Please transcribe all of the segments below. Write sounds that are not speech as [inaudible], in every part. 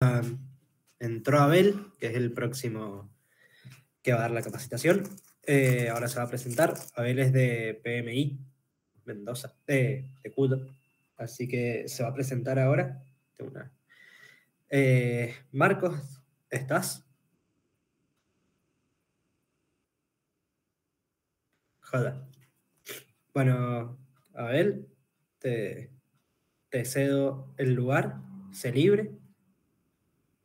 Ah, entró Abel, que es el próximo que va a dar la capacitación. Eh, ahora se va a presentar. Abel es de PMI, Mendoza, de, Cudo. Así que se va a presentar ahora. Eh, Marcos, ¿estás? Jada. Bueno, Abel, te, te cedo el lugar. se libre.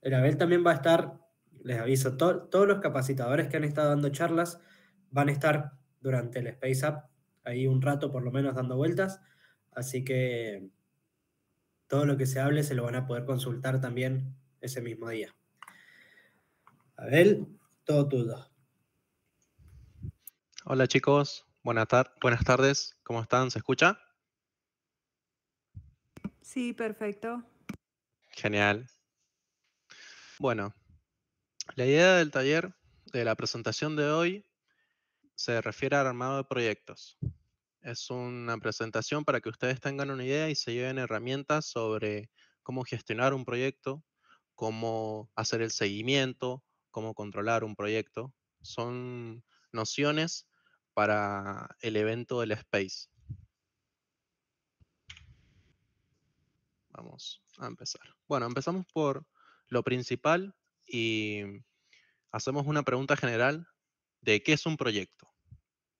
El Abel también va a estar, les aviso, todos los capacitadores que han estado dando charlas van a estar durante el Space Up, ahí un rato por lo menos dando vueltas, así que todo lo que se hable se lo van a poder consultar también ese mismo día. Abel, todo tuyo. Hola chicos, buenas, buenas tardes, ¿cómo están? ¿Se escucha? Sí, perfecto. Genial, bueno, la idea del taller, de la presentación de hoy, se refiere al armado de proyectos. Es una presentación para que ustedes tengan una idea y se lleven herramientas sobre cómo gestionar un proyecto, cómo hacer el seguimiento, cómo controlar un proyecto. Son nociones para el evento del space. Vamos a empezar. Bueno, empezamos por lo principal y hacemos una pregunta general de qué es un proyecto.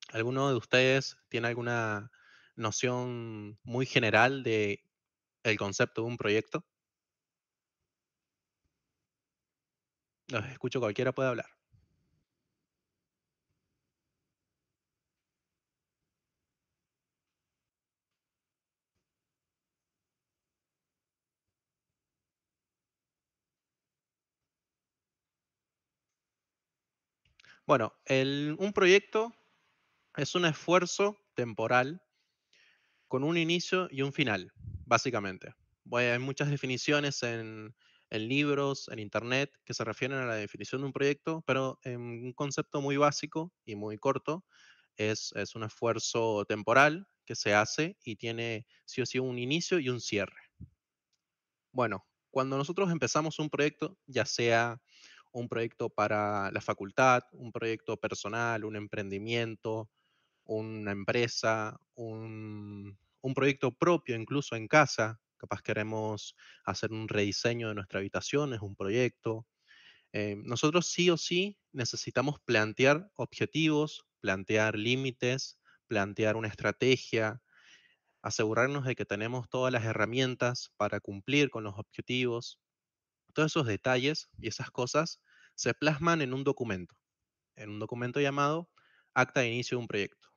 ¿Alguno de ustedes tiene alguna noción muy general de el concepto de un proyecto? Los escucho, cualquiera puede hablar. Bueno, un proyecto es un esfuerzo temporal con un inicio y un final, básicamente. hay muchas definiciones en, libros, en internet, que se refieren a la definición de un proyecto, pero en un concepto muy básico y muy corto es, es, un esfuerzo temporal que se hace y tiene sí o sí un inicio y un cierre. Bueno, cuando nosotros empezamos un proyecto, ya sea un proyecto para la facultad, un proyecto personal, un emprendimiento, una empresa, un, proyecto propio incluso en casa. Capaz queremos hacer un rediseño de nuestra habitación, es un proyecto. Eh, nosotros sí o sí necesitamos plantear objetivos, plantear límites, plantear una estrategia, asegurarnos de que tenemos todas las herramientas para cumplir con los objetivos, todos esos detalles y esas cosas se plasman en un documento, en un documento llamado acta de inicio de un proyecto.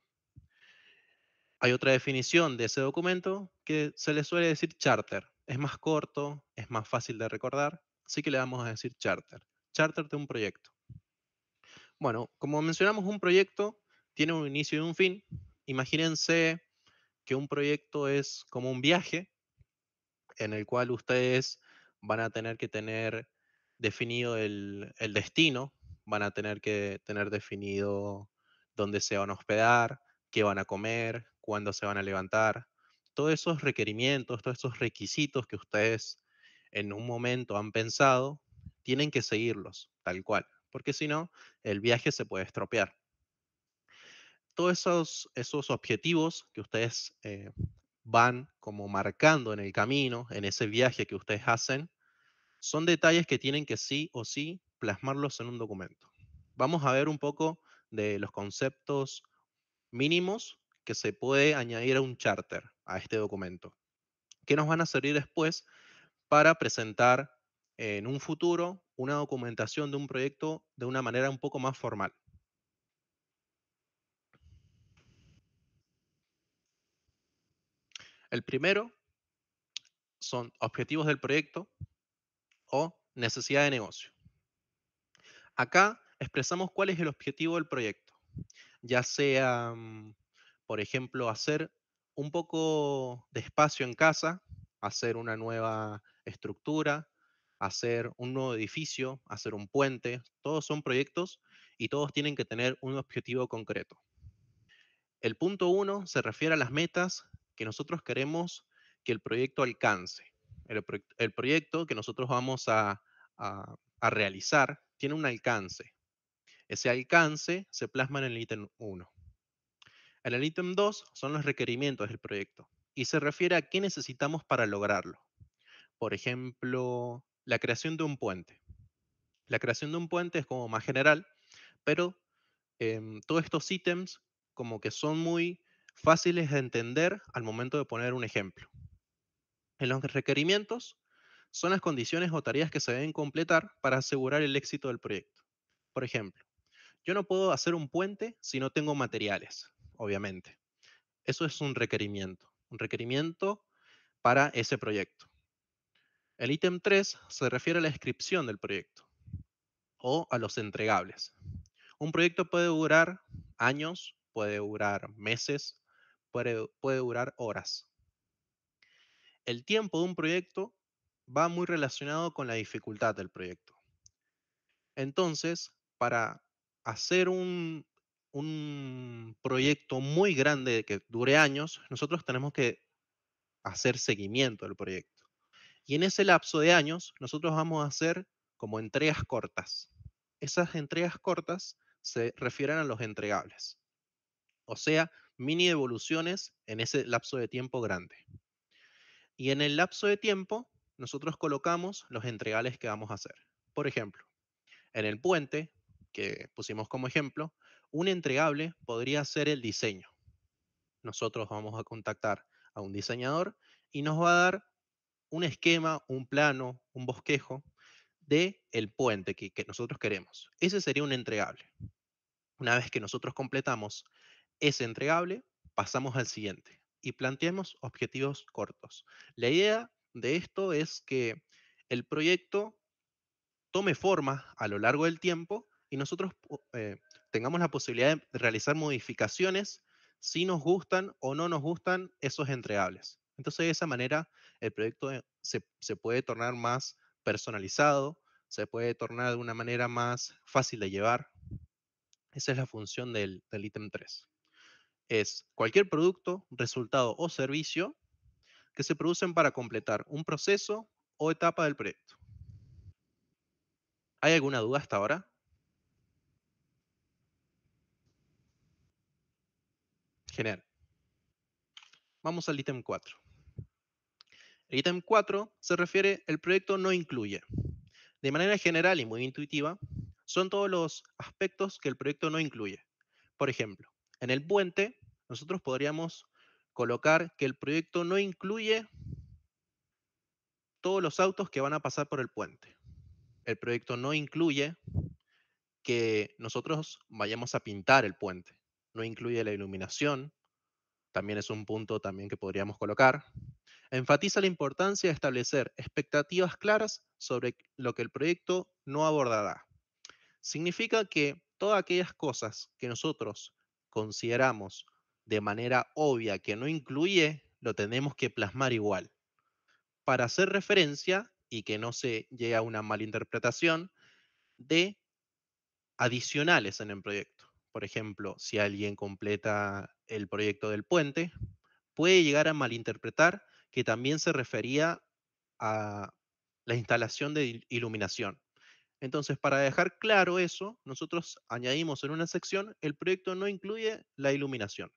Hay otra definición de ese documento que se le suele decir charter. Es más corto, es más fácil de recordar, así que le vamos a decir charter. Charter de un proyecto. Bueno, como mencionamos, un proyecto tiene un inicio y un fin. Imagínense que un proyecto es como un viaje en el cual ustedes van a tener que tener definido el, destino, van a tener que tener definido dónde se van a hospedar, qué van a comer, cuándo se van a levantar. Todos esos requerimientos, todos esos requisitos que ustedes en un momento han pensado, tienen que seguirlos tal cual, porque si no, el viaje se puede estropear. Todos esos, esos objetivos que ustedes eh, van como marcando en el camino, en ese viaje que ustedes hacen, son detalles que tienen que sí o sí plasmarlos en un documento. Vamos a ver un poco de los conceptos mínimos que se puede añadir a un charter, a este documento, que nos van a servir después para presentar en un futuro una documentación de un proyecto de una manera un poco más formal. El primero son objetivos del proyecto o necesidad de negocio. Acá expresamos cuál es el objetivo del proyecto, ya sea, mm, por ejemplo, hacer un poco de espacio en casa, hacer una nueva estructura, hacer un nuevo edificio, hacer un puente, todos son proyectos y todos tienen que tener un objetivo concreto. El punto uno se refiere a las metas que nosotros queremos que el proyecto alcance. El, proyecto que nosotros vamos a, realizar tiene un alcance. Ese alcance se plasma en el ítem 1. En el ítem 2 son los requerimientos del proyecto y se refiere a qué necesitamos para lograrlo. Por ejemplo, la creación de un puente. La creación de un puente es como más general, pero em, todos estos ítems como que son muy fáciles de entender al momento de poner un ejemplo. En los requerimientos son las condiciones o tareas que se deben completar para asegurar el éxito del proyecto. Por ejemplo, yo no puedo hacer un puente si no tengo materiales, obviamente. Eso es un requerimiento, un requerimiento para ese proyecto. El ítem 3 se refiere a la descripción del proyecto o a los entregables. Un proyecto puede durar años, puede durar meses, puede, durar horas. El tiempo de un proyecto va muy relacionado con la dificultad del proyecto. Entonces, para hacer un, un, proyecto muy grande que dure años, nosotros tenemos que hacer seguimiento del proyecto. Y en ese lapso de años, nosotros vamos a hacer como entregas cortas. Esas entregas cortas se refieren a los entregables. O sea, mini evoluciones en ese lapso de tiempo grande. Y en el lapso de tiempo, nosotros colocamos los entregables que vamos a hacer. Por ejemplo, en el puente, que pusimos como ejemplo, un entregable podría ser el diseño. Nosotros vamos a contactar a un diseñador y nos va a dar un esquema, un plano, un bosquejo de el puente que nosotros queremos. Ese sería un entregable. Una vez que nosotros completamos es entregable, pasamos al siguiente y planteamos objetivos cortos. La idea de esto es que el proyecto tome forma a lo largo del tiempo y nosotros eh, tengamos la posibilidad de realizar modificaciones si nos gustan o no nos gustan esos entregables. Entonces, de esa manera, el proyecto eh, se, puede tornar más personalizado, se puede tornar de una manera más fácil de llevar. Esa es la función del ítem 3 es cualquier producto, resultado o servicio que se producen para completar un proceso o etapa del proyecto. ¿Hay alguna duda hasta ahora? Genial. Vamos al ítem 4. El ítem 4 se refiere el proyecto no incluye. De manera general y muy intuitiva, son todos los aspectos que el proyecto no incluye. Por ejemplo, en el puente, nosotros podríamos colocar que el proyecto no incluye todos los autos que van a pasar por el puente. El proyecto no incluye que nosotros vayamos a pintar el puente. No incluye la iluminación. También es un punto también que podríamos colocar. Enfatiza la importancia de establecer expectativas claras sobre lo que el proyecto no abordará. Significa que todas aquellas cosas que nosotros consideramos de manera obvia que no incluye, lo tenemos que plasmar igual. Para hacer referencia y que no se llegue a una malinterpretación de adicionales en el proyecto. Por ejemplo, si alguien completa el proyecto del puente, puede llegar a malinterpretar que también se refería a la instalación de iluminación. Entonces, para dejar claro eso, nosotros añadimos en una sección, el proyecto no incluye la iluminación.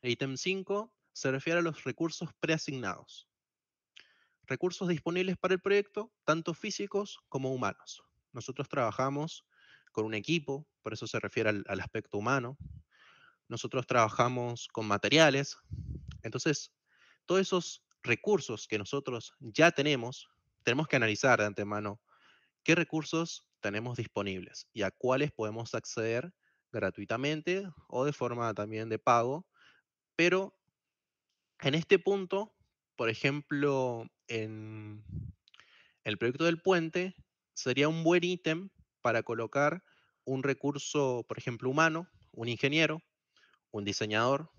El ítem 5 se refiere a los recursos preasignados. Recursos disponibles para el proyecto, tanto físicos como humanos. Nosotros trabajamos con un equipo, por eso se refiere al aspecto humano. Nosotros trabajamos con materiales. Entonces, todos esos recursos que nosotros ya tenemos, tenemos que analizar de antemano qué recursos tenemos disponibles y a cuáles podemos acceder gratuitamente o de forma también de pago. Pero en este punto, por ejemplo, en el proyecto del puente sería un buen ítem para colocar un recurso, por ejemplo, humano, un ingeniero, un diseñador,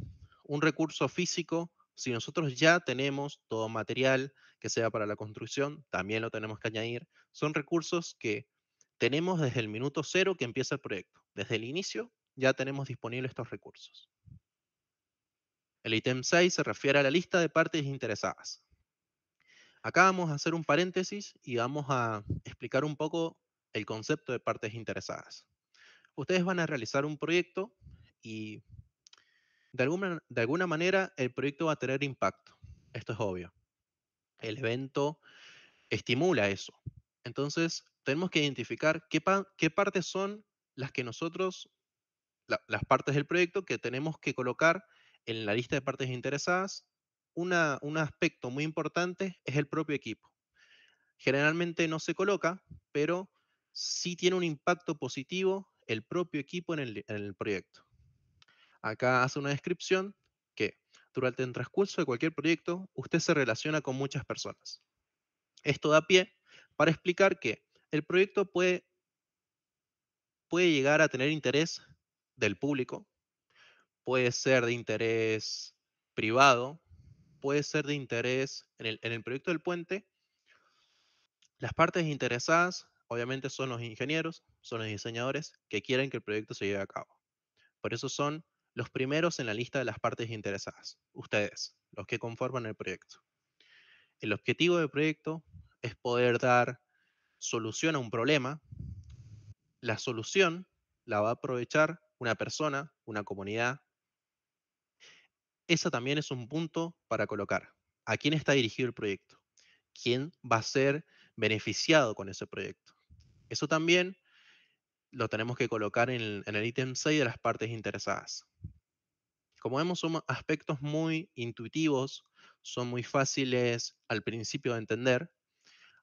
un recurso físico, si nosotros ya tenemos todo material, que sea para la construcción, también lo tenemos que añadir. Son recursos que tenemos desde el minuto cero que empieza el proyecto. Desde el inicio ya tenemos disponibles estos recursos. El ítem 6 se refiere a la lista de partes interesadas. Acá vamos a hacer un paréntesis y vamos a explicar un poco el concepto de partes interesadas. Ustedes van a realizar un proyecto y de alguna, de alguna manera el proyecto va a tener impacto. Esto es obvio el evento estimula eso. Entonces, tenemos que identificar qué, partes son las que nosotros, las partes del proyecto que tenemos que colocar en la lista de partes interesadas. un aspecto muy importante es el propio equipo. Generalmente no se coloca, pero sí tiene un impacto positivo el propio equipo en el, en el proyecto. Acá hace una descripción durante el transcurso de cualquier proyecto, usted se relaciona con muchas personas. Esto da pie para explicar que el proyecto puede, puede llegar a tener interés del público, puede ser de interés privado, puede ser de interés en el, en el proyecto del puente. Las partes interesadas, obviamente, son los ingenieros, son los diseñadores que quieren que el proyecto se lleve a cabo. Por eso son los primeros en la lista de las partes interesadas, ustedes, los que conforman el proyecto. El objetivo del proyecto es poder dar solución a un problema. La solución la va a aprovechar una persona, una comunidad. Eso también es un punto para colocar. ¿A quién está dirigido el proyecto? ¿Quién va a ser beneficiado con ese proyecto? Eso también lo tenemos que colocar en el, ítem 6 de las partes interesadas. Como vemos, son aspectos muy intuitivos, son muy fáciles al principio de entender.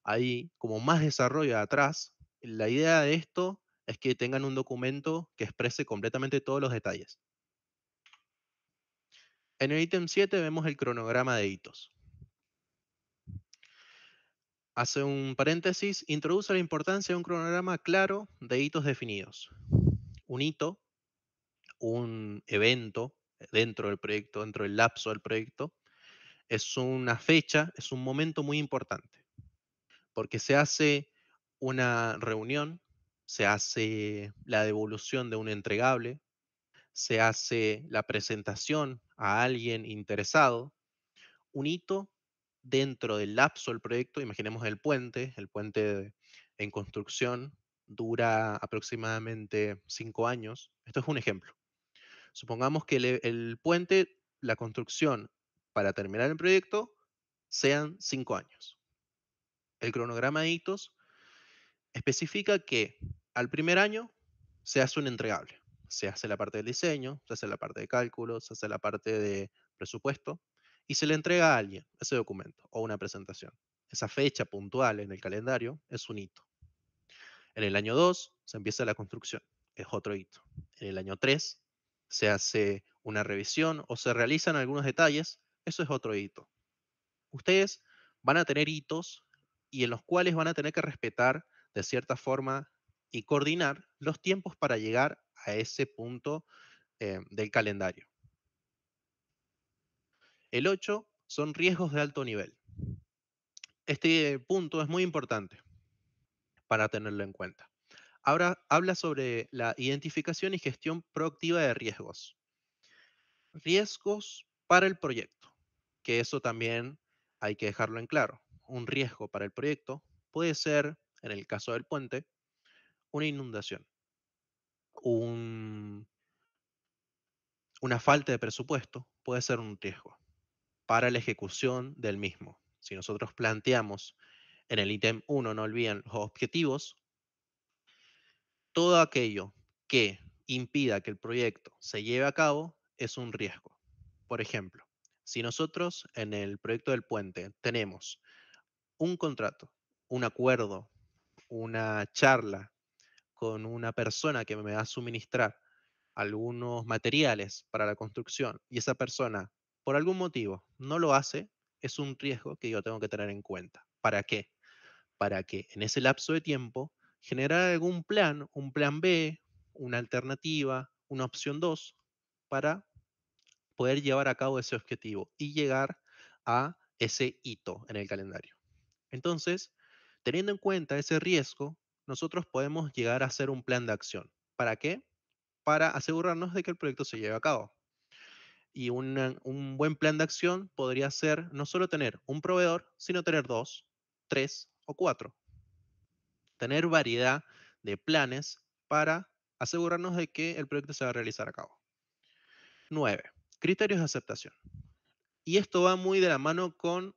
Ahí, como más desarrollo atrás. La idea de esto es que tengan un documento que exprese completamente todos los detalles. En el ítem 7 vemos el cronograma de hitos hace un paréntesis, introduce la importancia de un cronograma claro de hitos definidos. Un hito, un evento dentro del proyecto, dentro del lapso del proyecto, es una fecha, es un momento muy importante, porque se hace una reunión, se hace la devolución de un entregable, se hace la presentación a alguien interesado. Un hito dentro del lapso del proyecto, imaginemos el puente, el puente en construcción dura aproximadamente cinco años. Esto es un ejemplo. Supongamos que el, puente, la construcción para terminar el proyecto, sean cinco años. El cronograma de hitos especifica que al primer año se hace un entregable. Se hace la parte del diseño, se hace la parte de cálculo, se hace la parte de presupuesto, y se le entrega a alguien ese documento o una presentación. Esa fecha puntual en el calendario es un hito. En el año 2 se empieza la construcción, es otro hito. En el año 3 se hace una revisión o se realizan algunos detalles, eso es otro hito. Ustedes van a tener hitos y en los cuales van a tener que respetar de cierta forma y coordinar los tiempos para llegar a ese punto eh, del calendario. El 8 son riesgos de alto nivel. Este punto es muy importante para tenerlo en cuenta. Ahora habla sobre la identificación y gestión proactiva de riesgos. Riesgos para el proyecto, que eso también hay que dejarlo en claro. Un riesgo para el proyecto puede ser, en el caso del puente, una inundación, una falta de presupuesto puede ser un riesgo para la ejecución del mismo. Si nosotros planteamos en el ítem 1, no olviden los objetivos, todo aquello que impida que el proyecto se lleve a cabo es un riesgo. Por ejemplo, si nosotros en el proyecto del puente tenemos un contrato, un acuerdo, una charla con una persona que me va a suministrar algunos materiales para la construcción y esa persona por algún motivo no lo hace, es un riesgo que yo tengo que tener en cuenta. ¿Para qué? Para que en ese lapso de tiempo generar algún plan, un plan B, una alternativa, una opción 2, para poder llevar a cabo ese objetivo y llegar a ese hito en el calendario. Entonces, teniendo en cuenta ese riesgo, nosotros podemos llegar a hacer un plan de acción. ¿Para qué? Para asegurarnos de que el proyecto se lleve a cabo. Y un buen plan de acción podría ser no solo tener un proveedor, sino tener dos, tres o cuatro. Tener variedad de planes para asegurarnos de que el proyecto se va a realizar a cabo. 9. Criterios de aceptación. Y esto va muy de la mano con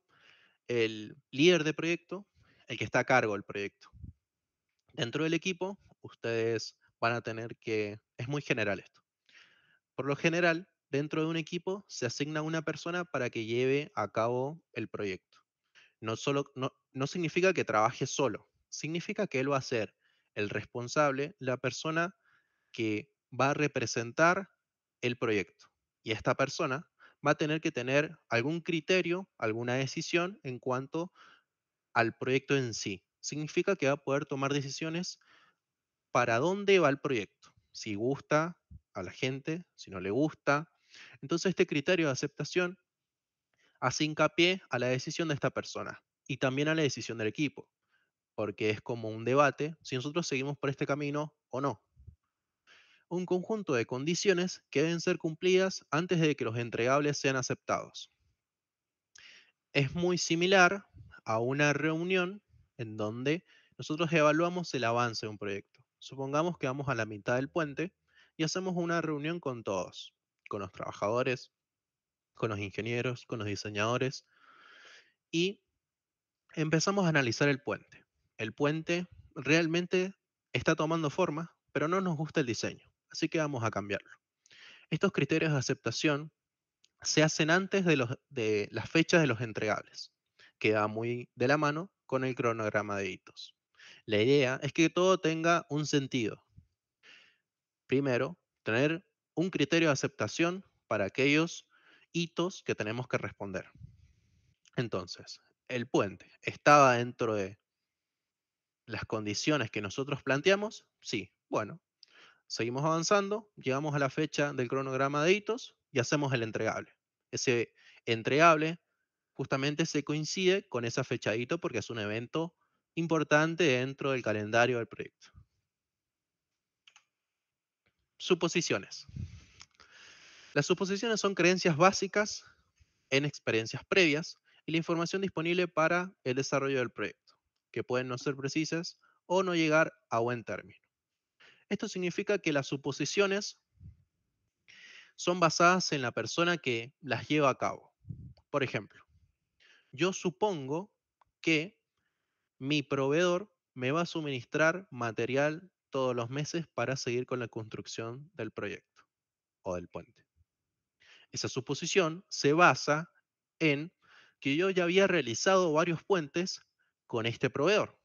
el líder de proyecto, el que está a cargo del proyecto. Dentro del equipo, ustedes van a tener que... Es muy general esto. Por lo general, dentro de un equipo se asigna una persona para que lleve a cabo el proyecto. No, solo, no, significa que trabaje solo, significa que él va a ser el responsable, la persona que va a representar el proyecto. Y esta persona va a tener que tener algún criterio, alguna decisión en cuanto al proyecto en sí. Significa que va a poder tomar decisiones para dónde va el proyecto. Si gusta a la gente, si no le gusta, entonces este criterio de aceptación hace hincapié a la decisión de esta persona y también a la decisión del equipo, porque es como un debate si nosotros seguimos por este camino o no. Un conjunto de condiciones que deben ser cumplidas antes de que los entregables sean aceptados. Es muy similar a una reunión en donde nosotros evaluamos el avance de un proyecto. Supongamos que vamos a la mitad del puente y hacemos una reunión con todos con los trabajadores, con los ingenieros, con los diseñadores, y empezamos a analizar el puente. El puente realmente está tomando forma, pero no nos gusta el diseño, así que vamos a cambiarlo. Estos criterios de aceptación se hacen antes de, las fechas de los entregables, Queda muy de la mano con el cronograma de hitos. La idea es que todo tenga un sentido. Primero, tener un criterio de aceptación para aquellos hitos que tenemos que responder. Entonces, el puente estaba dentro de las condiciones que nosotros planteamos, sí, bueno, seguimos avanzando, llegamos a la fecha del cronograma de hitos y hacemos el entregable. Ese entregable justamente se coincide con esa fecha de hito porque es un evento importante dentro del calendario del proyecto. Suposiciones. Las suposiciones son creencias básicas en experiencias previas y la información disponible para el desarrollo del proyecto, que pueden no ser precisas o no llegar a buen término. Esto significa que las suposiciones son basadas en la persona que las lleva a cabo. Por ejemplo, yo supongo que mi proveedor me va a suministrar material todos los meses para seguir con la construcción del proyecto o del puente. Esa suposición se basa en que yo ya había realizado varios puentes con este proveedor.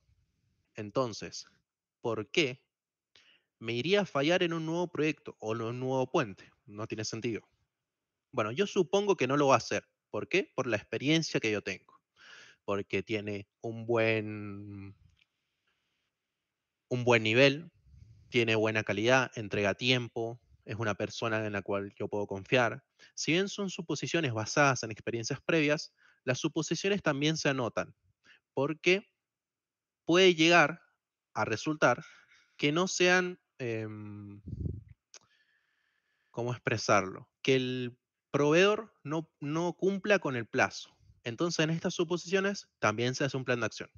Entonces, ¿por qué me iría a fallar en un nuevo proyecto o en un nuevo puente? No tiene sentido. Bueno, yo supongo que no lo va a hacer. ¿Por qué? Por la experiencia que yo tengo. Porque tiene un buen, un buen nivel, tiene buena calidad, entrega tiempo, es una persona en la cual yo puedo confiar. Si bien son suposiciones basadas en experiencias previas, las suposiciones también se anotan, porque puede llegar a resultar que no sean, em, ¿cómo expresarlo? Que el proveedor no, no cumpla con el plazo. Entonces, en estas suposiciones también se hace un plan de acción.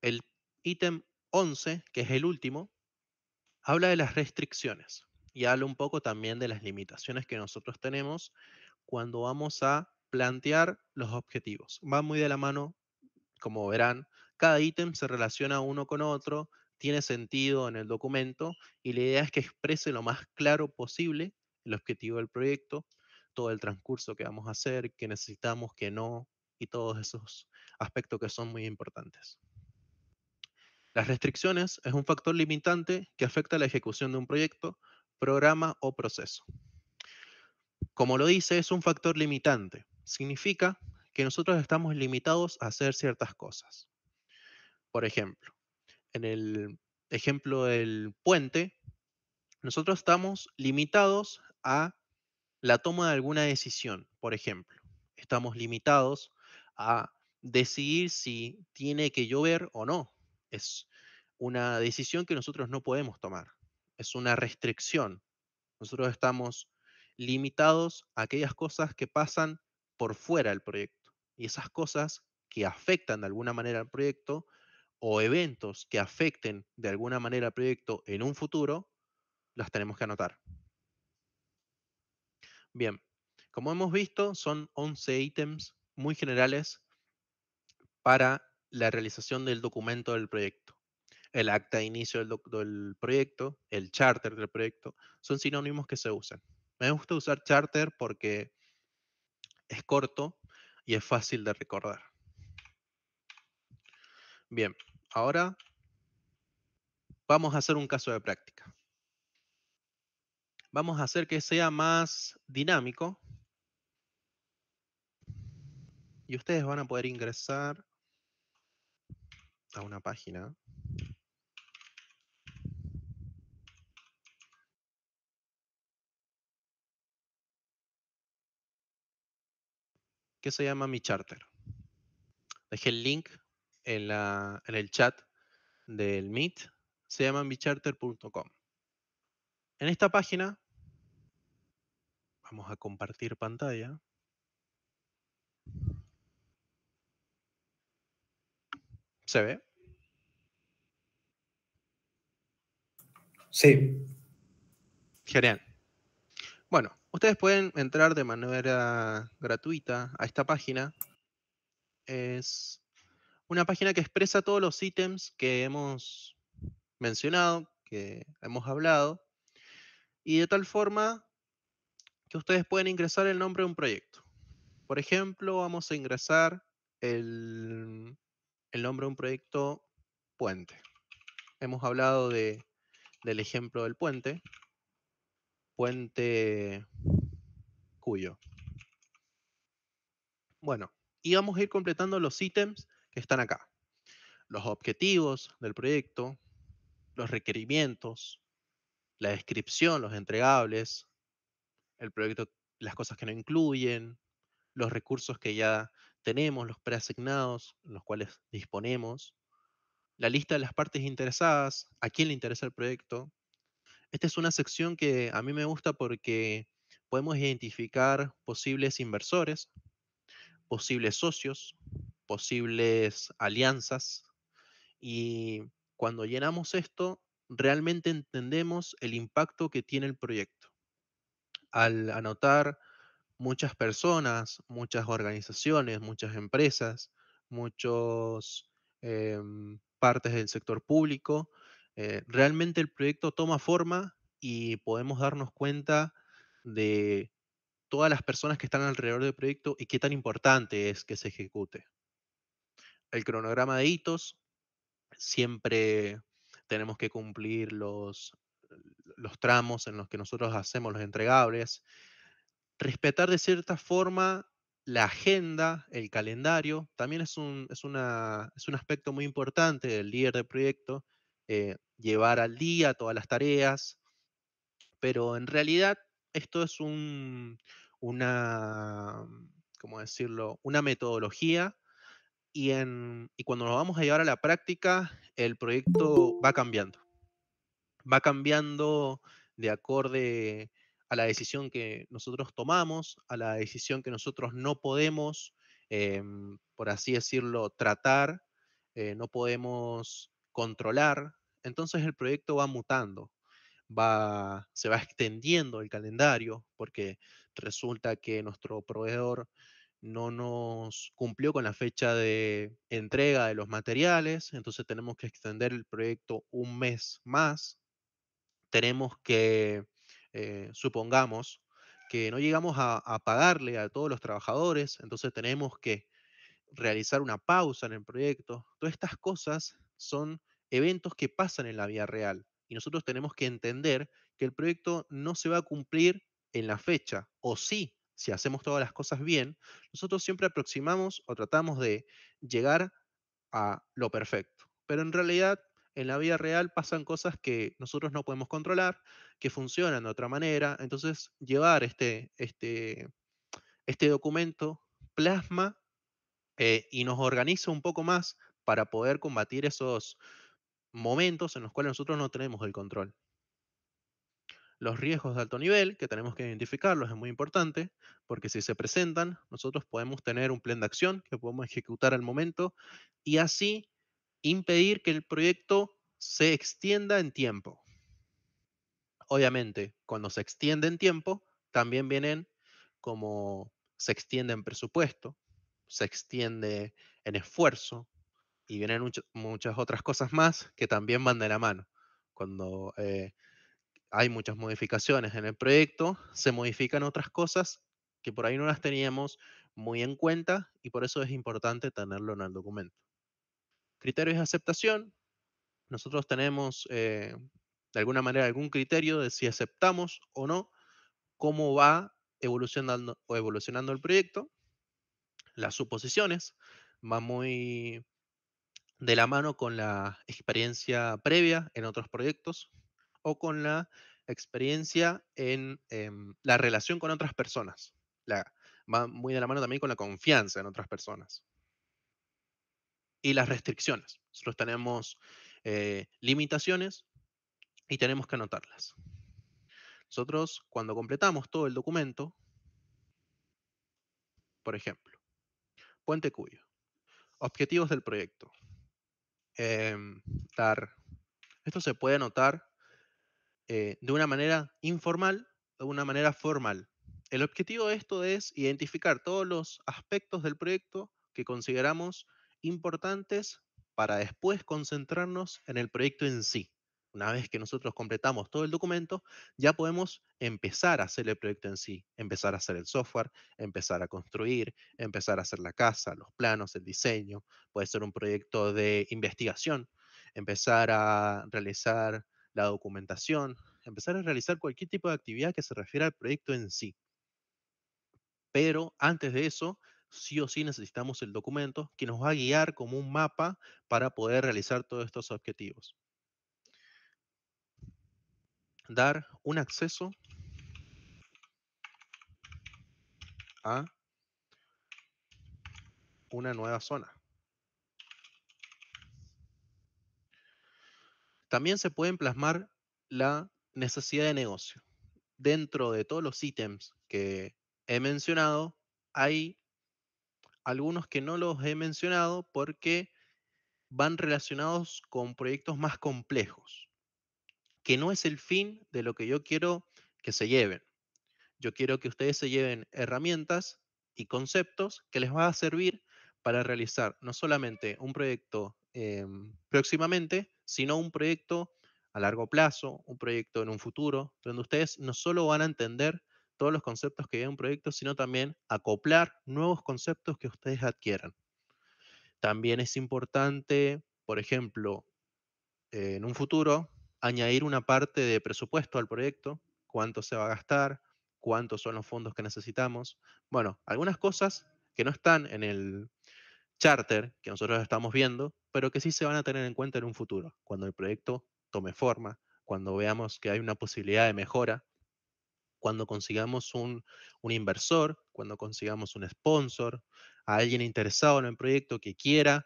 El ítem 11, que es el último, habla de las restricciones y habla un poco también de las limitaciones que nosotros tenemos cuando vamos a plantear los objetivos. Va muy de la mano, como verán, cada ítem se relaciona uno con otro, tiene sentido en el documento y la idea es que exprese lo más claro posible el objetivo del proyecto, todo el transcurso que vamos a hacer, que necesitamos, que no, y todos esos aspectos que son muy importantes. Las restricciones es un factor limitante que afecta la ejecución de un proyecto, programa o proceso. Como lo dice, es un factor limitante. Significa que nosotros estamos limitados a hacer ciertas cosas. Por ejemplo, en el ejemplo del puente, nosotros estamos limitados a la toma de alguna decisión, por ejemplo. Estamos limitados a decidir si tiene que llover o no es una decisión que nosotros no podemos tomar, es una restricción. Nosotros estamos limitados a aquellas cosas que pasan por fuera del proyecto y esas cosas que afectan de alguna manera al proyecto o eventos que afecten de alguna manera al proyecto en un futuro, las tenemos que anotar. Bien, como hemos visto, son 11 ítems muy generales para la realización del documento del proyecto. El acta de inicio del, proyecto, el charter del proyecto, son sinónimos que se usan. Me gusta usar charter porque es corto y es fácil de recordar. Bien, ahora vamos a hacer un caso de práctica. Vamos a hacer que sea más dinámico. Y ustedes van a poder ingresar a una página que se llama Mi Charter. Dejé el link en, el chat del Meet. Se llama micharter.com. En esta página, vamos a compartir pantalla. ¿Se ve? Sí. Genial. Bueno, ustedes pueden entrar de manera gratuita a esta página. Es una página que expresa todos los ítems que hemos mencionado, que hemos hablado, y de tal forma que ustedes pueden ingresar el nombre de un proyecto. Por ejemplo, vamos a ingresar el el nombre de un proyecto puente. Hemos hablado de, del ejemplo del puente, puente cuyo. Bueno, y vamos a ir completando los ítems que están acá. Los objetivos del proyecto, los requerimientos, la descripción, los entregables, el proyecto, las cosas que no incluyen, los recursos que ya tenemos, los preasignados, los cuales disponemos, la lista de las partes interesadas, a quién le interesa el proyecto. Esta es una sección que a mí me gusta porque podemos identificar posibles inversores, posibles socios, posibles alianzas y cuando llenamos esto, realmente entendemos el impacto que tiene el proyecto. Al anotar muchas personas, muchas organizaciones, muchas empresas, muchas em, partes del sector público. Eh, realmente el proyecto toma forma y podemos darnos cuenta de todas las personas que están alrededor del proyecto y qué tan importante es que se ejecute. El cronograma de hitos, siempre tenemos que cumplir los, los tramos en los que nosotros hacemos los entregables, respetar de cierta forma la agenda, el calendario, también es un, es es un aspecto muy importante del líder de proyecto, eh, llevar al día todas las tareas, pero en realidad esto es un, una, ¿cómo decirlo?, una metodología y, en, cuando nos vamos a llevar a la práctica, el proyecto va cambiando. Va cambiando de acorde a la decisión que nosotros tomamos, a la decisión que nosotros no podemos, em, por así decirlo, tratar, eh, no podemos controlar. Entonces el proyecto va mutando, va, se va [laughs] extendiendo el calendario porque resulta que nuestro proveedor no nos cumplió con la fecha de entrega de los materiales, entonces tenemos que extender el proyecto un mes más. Tenemos que eh, supongamos que no llegamos a, a, pagarle a todos los trabajadores, entonces tenemos que realizar una pausa en el proyecto. Todas estas cosas son eventos que pasan en la vida real y nosotros tenemos que entender que el proyecto no se va a cumplir en la fecha o sí, si hacemos todas las cosas bien, nosotros siempre aproximamos o tratamos de llegar a lo perfecto. Pero en realidad en la vida real pasan cosas que nosotros no podemos controlar, que funcionan de otra manera. Entonces, llevar este, este, este documento plasma eh, y nos organiza un poco más para poder combatir esos momentos en los cuales nosotros no tenemos el control. Los riesgos de alto nivel, que tenemos que identificarlos, es muy importante, porque si se presentan, nosotros podemos tener un plan de acción que podemos ejecutar al momento y así impedir que el proyecto se extienda en tiempo. Obviamente, cuando se extiende en tiempo, también vienen como se extiende en presupuesto, se extiende en esfuerzo y vienen muchas otras cosas más que también van de la mano. Cuando eh, hay muchas modificaciones en el proyecto, se modifican otras cosas que por ahí no las teníamos muy en cuenta y por eso es importante tenerlo en el documento criterios de aceptación. Nosotros tenemos, eh, de alguna manera, algún criterio de si aceptamos o no cómo va evolucionando, o evolucionando el proyecto. Las suposiciones van muy de la mano con la experiencia previa en otros proyectos o con la experiencia en em, la relación con otras personas. va muy de la mano también con la confianza en otras personas y las restricciones. Nosotros tenemos eh, limitaciones y tenemos que anotarlas. Nosotros, cuando completamos todo el documento, por ejemplo, Puente Cuyo, objetivos del proyecto, em, dar, esto se puede anotar eh, de una manera informal o de una manera formal. El objetivo de esto es identificar todos los aspectos del proyecto que consideramos importantes para después concentrarnos en el proyecto en sí. Una vez que nosotros completamos todo el documento, ya podemos empezar a hacer el proyecto en sí, empezar a hacer el software, empezar a construir, empezar a hacer la casa, los planos, el diseño. Puede ser un proyecto de investigación, empezar a realizar la documentación, empezar a realizar cualquier tipo de actividad que se refiera al proyecto en sí. Pero antes de eso, sí o sí necesitamos el documento que nos va a guiar como un mapa para poder realizar todos estos objetivos. Dar un acceso a una nueva zona. También se pueden plasmar la necesidad de negocio. Dentro de todos los ítems que he mencionado, hay algunos que no los he mencionado porque van relacionados con proyectos más complejos, que no es el fin de lo que yo quiero que se lleven. Yo quiero que ustedes se lleven herramientas y conceptos que les va a servir para realizar no solamente un proyecto em, próximamente, sino un proyecto a largo plazo, un proyecto en un futuro, donde ustedes no solo van a entender todos los conceptos que hay un proyecto, sino también acoplar nuevos conceptos que ustedes adquieran. También es importante, por ejemplo, eh, en un futuro, añadir una parte de presupuesto al proyecto, cuánto se va a gastar, cuántos son los fondos que necesitamos. Bueno, algunas cosas que no están en el charter que nosotros estamos viendo, pero que sí se van a tener en cuenta en un futuro, cuando el proyecto tome forma, cuando veamos que hay una posibilidad de mejora cuando consigamos un, inversor, cuando consigamos un sponsor, a alguien interesado en el proyecto que quiera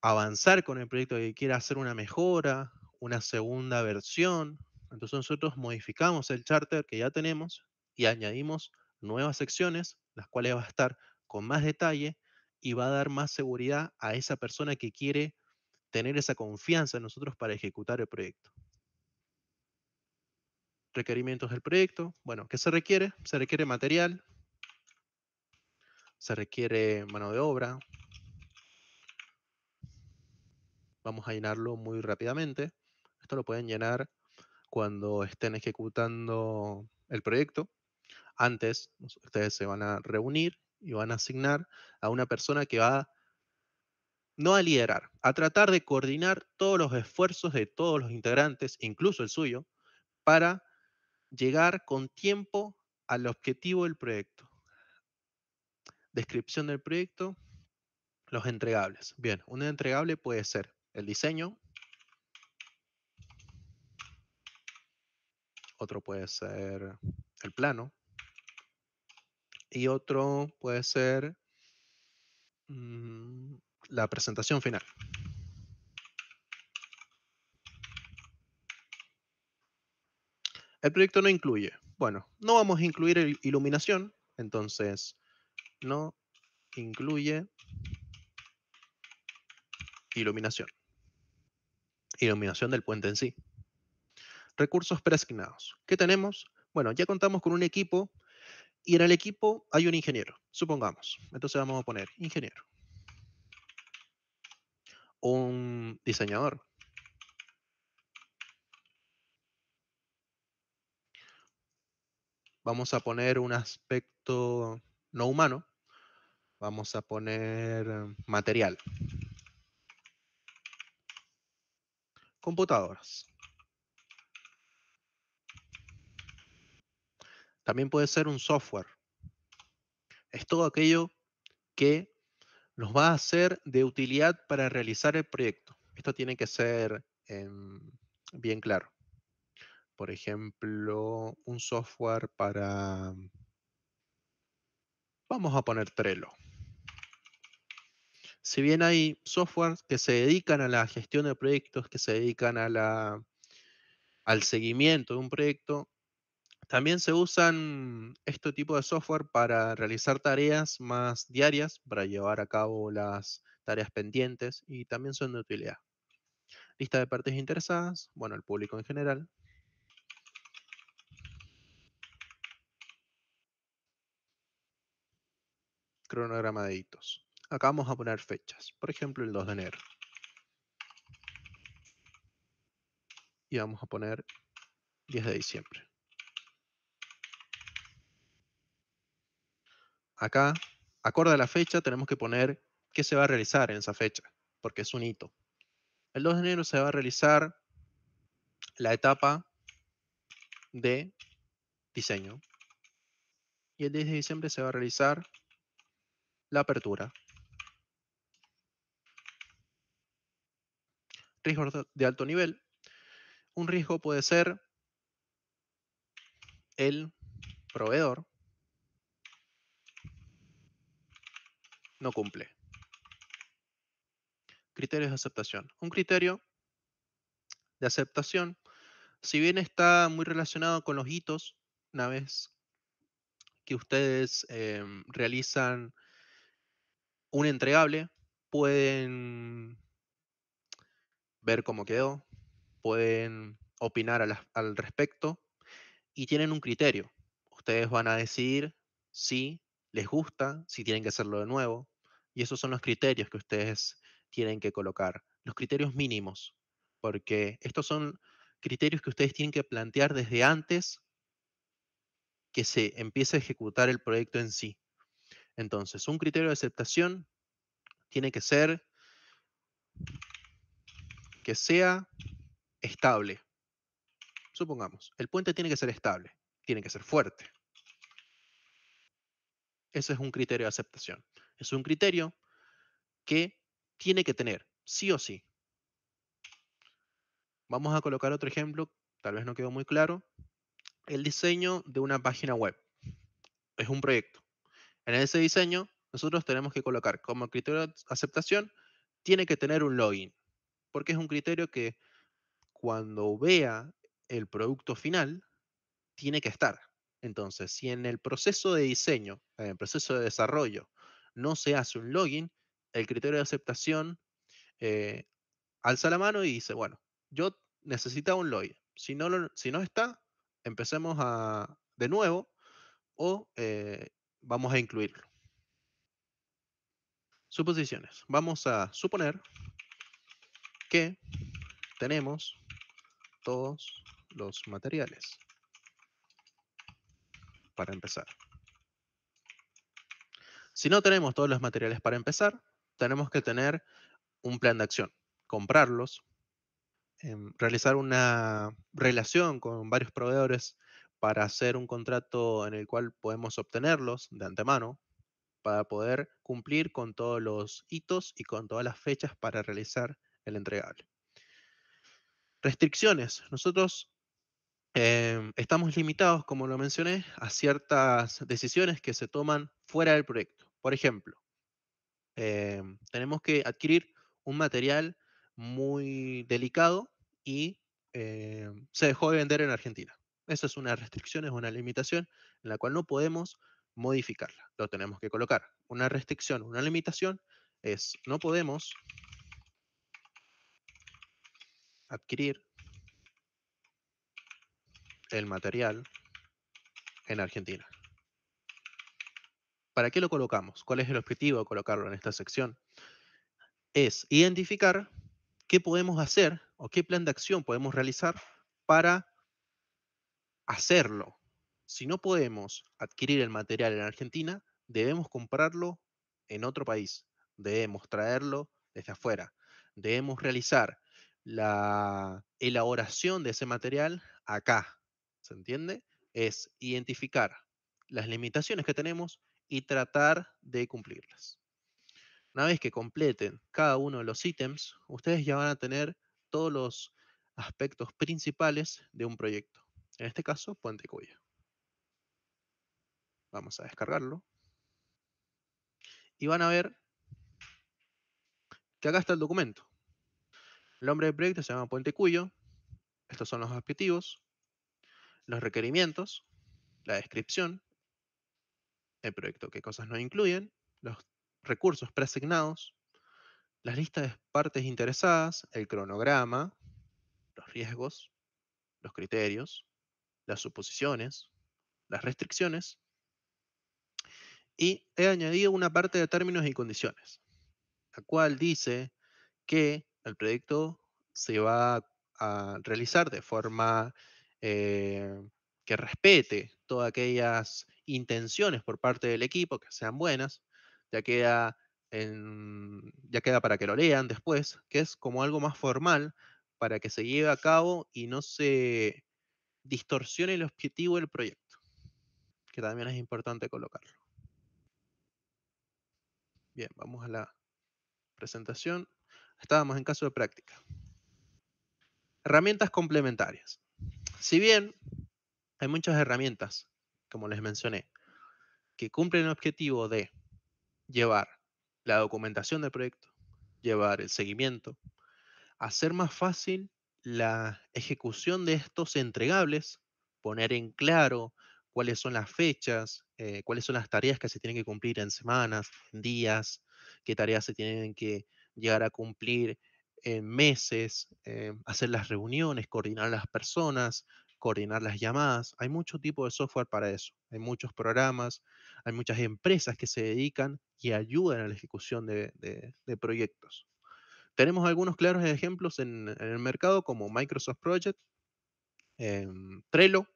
avanzar con el proyecto, que quiera hacer una mejora, una segunda versión. Entonces nosotros modificamos el charter que ya tenemos y añadimos nuevas secciones, las cuales va a estar con más detalle y va a dar más seguridad a esa persona que quiere tener esa confianza en nosotros para ejecutar el proyecto. Requerimientos del proyecto. Bueno, ¿qué se requiere? Se requiere material, se requiere mano de obra. Vamos a llenarlo muy rápidamente. Esto lo pueden llenar cuando estén ejecutando el proyecto. Antes, ustedes se van a reunir y van a asignar a una persona que va no a liderar, a tratar de coordinar todos los esfuerzos de todos los integrantes, incluso el suyo, para llegar con tiempo al objetivo del proyecto. Descripción del proyecto, los entregables. Bien, un entregable puede ser el diseño, otro puede ser el plano y otro puede ser mm, la presentación final. El proyecto no incluye. Bueno, no vamos a incluir iluminación, entonces no incluye iluminación. Iluminación del puente en sí. Recursos preasignados. ¿Qué tenemos? Bueno, ya contamos con un equipo y en el equipo hay un ingeniero, supongamos. Entonces vamos a poner ingeniero. Un diseñador, vamos a poner un aspecto no humano, vamos a poner eh, material. Computadoras. También puede ser un software. Es todo aquello que nos va a ser de utilidad para realizar el proyecto. Esto tiene que ser em, bien claro por ejemplo, un software para... Vamos a poner Trello. Si bien hay software que se dedican a la gestión de proyectos, que se dedican a al seguimiento de un proyecto, también se usan este tipo de software para realizar tareas más diarias, para llevar a cabo las tareas pendientes y también son de utilidad. Lista de partes interesadas, bueno, el público en general, cronograma de hitos. Acá vamos a poner fechas, por ejemplo el 2 de enero. Y vamos a poner 10 de diciembre. Acá, acorde a la fecha, tenemos que poner qué se va a realizar en esa fecha, porque es un hito. El 2 de enero se va a realizar la etapa de diseño. Y el 10 de diciembre se va a realizar la apertura. Riesgo de alto nivel. Un riesgo puede ser el proveedor no cumple. Criterios de aceptación. Un criterio de aceptación, si bien está muy relacionado con los hitos, una vez que ustedes em, realizan un entregable, pueden ver cómo quedó, pueden opinar al, respecto y tienen un criterio. Ustedes van a decidir si les gusta, si tienen que hacerlo de nuevo, y esos son los criterios que ustedes tienen que colocar, los criterios mínimos, porque estos son criterios que ustedes tienen que plantear desde antes que se empiece a ejecutar el proyecto en sí. Entonces, un criterio de aceptación tiene que ser que sea estable. Supongamos, el puente tiene que ser estable, tiene que ser fuerte. Ese es un criterio de aceptación. Es un criterio que tiene que tener, sí o sí. Vamos a colocar otro ejemplo, tal vez no quedó muy claro. El diseño de una página web. Es un proyecto. En ese diseño, nosotros tenemos que colocar como criterio de aceptación, tiene que tener un login, porque es un criterio que cuando vea el producto final, tiene que estar. Entonces, si en el proceso de diseño, en el proceso de desarrollo, no se hace un login, el criterio de aceptación eh, alza la mano y dice, bueno, yo necesitaba un login. Si no, si no está, empecemos a, de nuevo o eh, vamos a incluirlo. Suposiciones. Vamos a suponer que tenemos todos los materiales. Para empezar. Si no tenemos todos los materiales para empezar, tenemos que tener un plan de acción, comprarlos, em, realizar una relación con varios proveedores para hacer un contrato en el cual podemos obtenerlos de antemano, para poder cumplir con todos los hitos y con todas las fechas para realizar el entregable. Restricciones. Nosotros em, estamos limitados, como lo mencioné, a ciertas decisiones que se toman fuera del proyecto. Por ejemplo, em, tenemos que adquirir un material muy delicado y em, se dejó de vender en Argentina. Esa es una restricción, es una limitación en la cual no podemos modificarla. Lo tenemos que colocar. Una restricción, una limitación es no podemos adquirir el material en Argentina. ¿Para qué lo colocamos? ¿Cuál es el objetivo de colocarlo en esta sección? Es identificar qué podemos hacer o qué plan de acción podemos realizar para hacerlo. Si no podemos adquirir el material en Argentina, debemos comprarlo en otro país, debemos traerlo desde afuera, debemos realizar la elaboración de ese material acá, ¿se entiende? Es identificar las limitaciones que tenemos y tratar de cumplirlas. Una vez que completen cada uno de los ítems, ustedes ya van a tener todos los aspectos principales de un proyecto. En este caso, Puente Cuyo. Vamos a descargarlo. Y van a ver que acá está el documento. El nombre del proyecto se llama Puente Cuyo. Estos son los objetivos, los requerimientos, la descripción, el proyecto, qué cosas no incluyen, los recursos preasignados, las listas de partes interesadas, el cronograma, los riesgos, los criterios, las suposiciones, las restricciones, y he añadido una parte de términos y condiciones, la cual dice que el proyecto se va a realizar de forma eh, que respete todas aquellas intenciones por parte del equipo, que sean buenas, ya queda, ya queda para que lo lean después, que es como algo más formal para que se lleve a cabo y no se distorsiona el objetivo del proyecto, que también es importante colocarlo. Bien, vamos a la presentación. Estábamos en caso de práctica. Herramientas complementarias. Si bien hay muchas herramientas, como les mencioné, que cumplen el objetivo de llevar la documentación del proyecto, llevar el seguimiento, hacer más fácil la ejecución de estos entregables, poner en claro cuáles son las fechas, eh, cuáles son las tareas que se tienen que cumplir en semanas, en días, qué tareas se tienen que llegar a cumplir en meses, eh, hacer las reuniones, coordinar las personas, coordinar las llamadas. Hay mucho tipo de software para eso. Hay muchos programas, hay muchas empresas que se dedican y ayudan a la ejecución de proyectos. Tenemos algunos claros ejemplos en, el mercado como Microsoft Project, em, Trello,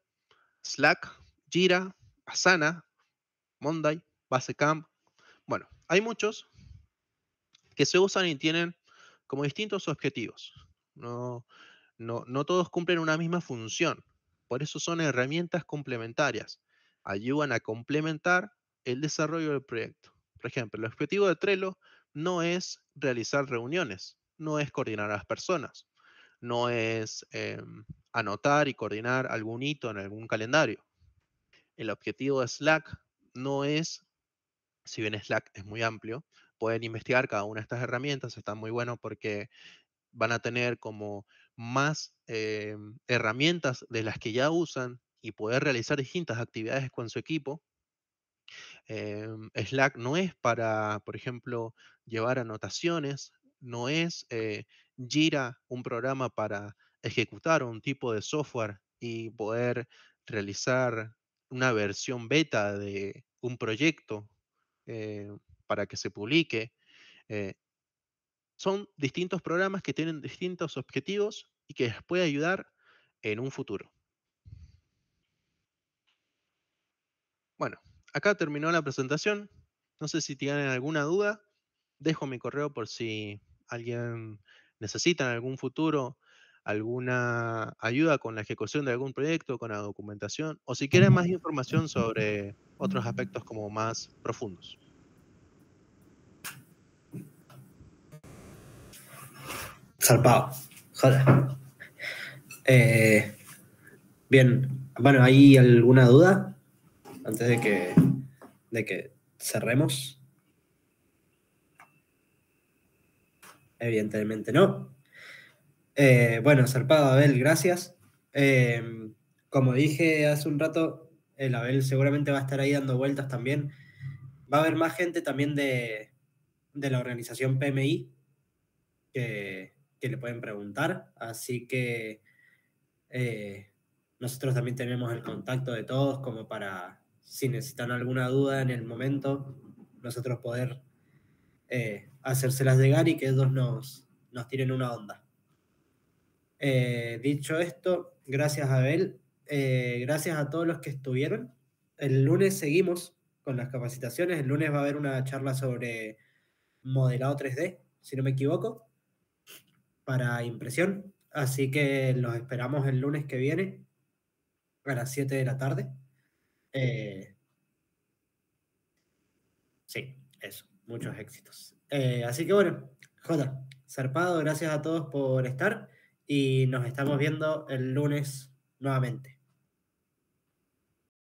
Slack, Jira, Asana, Monday, Basecamp. Bueno, hay muchos que se usan y tienen como distintos objetivos. No, no todos cumplen una misma función. Por eso son herramientas complementarias. Ayudan a complementar el desarrollo del proyecto. Por ejemplo, el objetivo de Trello no es realizar reuniones, no es coordinar a las personas, no es em, anotar y coordinar algún hito en algún calendario. El objetivo de Slack no es, si bien Slack es muy amplio, pueden investigar cada una de estas herramientas, está muy bueno porque van a tener como más em, herramientas de las que ya usan y poder realizar distintas actividades con su equipo. Em, Slack no es para, por ejemplo, llevar anotaciones, no es eh, Jira un programa para ejecutar un tipo de software y poder realizar una versión beta de un proyecto eh, para que se publique. Eh, son distintos programas que tienen distintos objetivos y que les puede ayudar en un futuro. Bueno, acá terminó la presentación. No sé si tienen alguna duda dejo mi correo por si alguien necesita en algún futuro alguna ayuda con la ejecución de algún proyecto, con la documentación, o si quieren más información sobre otros aspectos como más profundos. Salpado. Eh, bien, bueno, ¿hay alguna duda antes de que, de que cerremos? Evidentemente no. Eh, bueno, zarpado Abel, gracias. Eh, como dije hace un rato, el Abel seguramente va a estar ahí dando vueltas también. Va a haber más gente también de, de la organización PMI que, le pueden preguntar. Así que eh, nosotros también tenemos el contacto de todos como para, si necesitan alguna duda en el momento, nosotros poder hacérselas llegar y que ellos nos, nos tiren una onda. Eh, dicho esto, gracias a Abel, eh, gracias a todos los que estuvieron. El lunes seguimos con las capacitaciones. El lunes va a haber una charla sobre modelado 3D, si no me equivoco, para impresión. Así que los esperamos el lunes que viene a las 7 de la tarde. Eh, sí, eso. Muchos éxitos. Eh, así que bueno, Jota, zarpado, gracias a todos por estar y nos estamos viendo el lunes nuevamente.